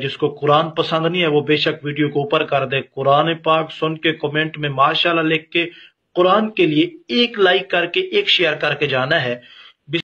जिसको कुरान पसंद नहीं है वो बेशक वीडियो को ऊपर कर दे कुरान पाक सुन के कमेंट में माशाल्लाह लिख के कुरान के लिए एक लाइक करके एक शेयर करके जाना है